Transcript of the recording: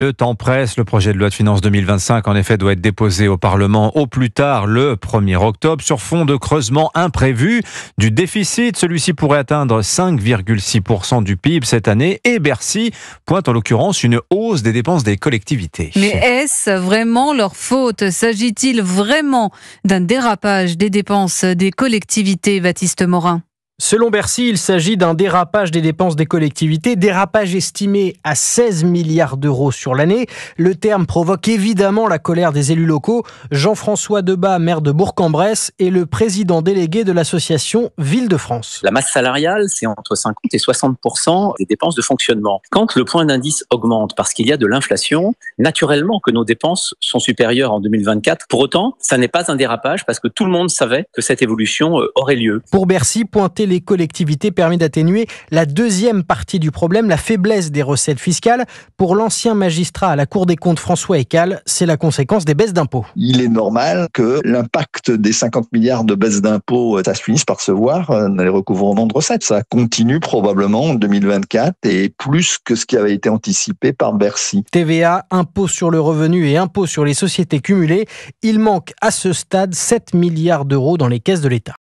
Le temps presse, le projet de loi de finances 2025 en effet doit être déposé au Parlement au plus tard le 1er octobre sur fond de creusement imprévu du déficit. Celui-ci pourrait atteindre 5,6% du PIB cette année et Bercy pointe en l'occurrence une hausse des dépenses des collectivités. Mais est-ce vraiment leur faute S'agit-il vraiment d'un dérapage des dépenses des collectivités, Baptiste Morin Selon Bercy, il s'agit d'un dérapage des dépenses des collectivités, dérapage estimé à 16 milliards d'euros sur l'année. Le terme provoque évidemment la colère des élus locaux. Jean-François Debat, maire de Bourg-en-Bresse, est le président délégué de l'association Ville de France. La masse salariale, c'est entre 50 et 60 des dépenses de fonctionnement. Quand le point d'indice augmente parce qu'il y a de l'inflation, naturellement que nos dépenses sont supérieures en 2024. Pour autant, ça n'est pas un dérapage parce que tout le monde savait que cette évolution euh, aurait lieu. Pour Bercy, pointer les collectivités permet d'atténuer la deuxième partie du problème, la faiblesse des recettes fiscales. Pour l'ancien magistrat à la Cour des comptes François Eccal, c'est la conséquence des baisses d'impôts. Il est normal que l'impact des 50 milliards de baisses d'impôts, ça euh, se finisse par se voir euh, dans les recouvrements de recettes. Ça continue probablement en 2024 et plus que ce qui avait été anticipé par Bercy. TVA, impôt sur le revenu et impôts sur les sociétés cumulées, il manque à ce stade 7 milliards d'euros dans les caisses de l'État.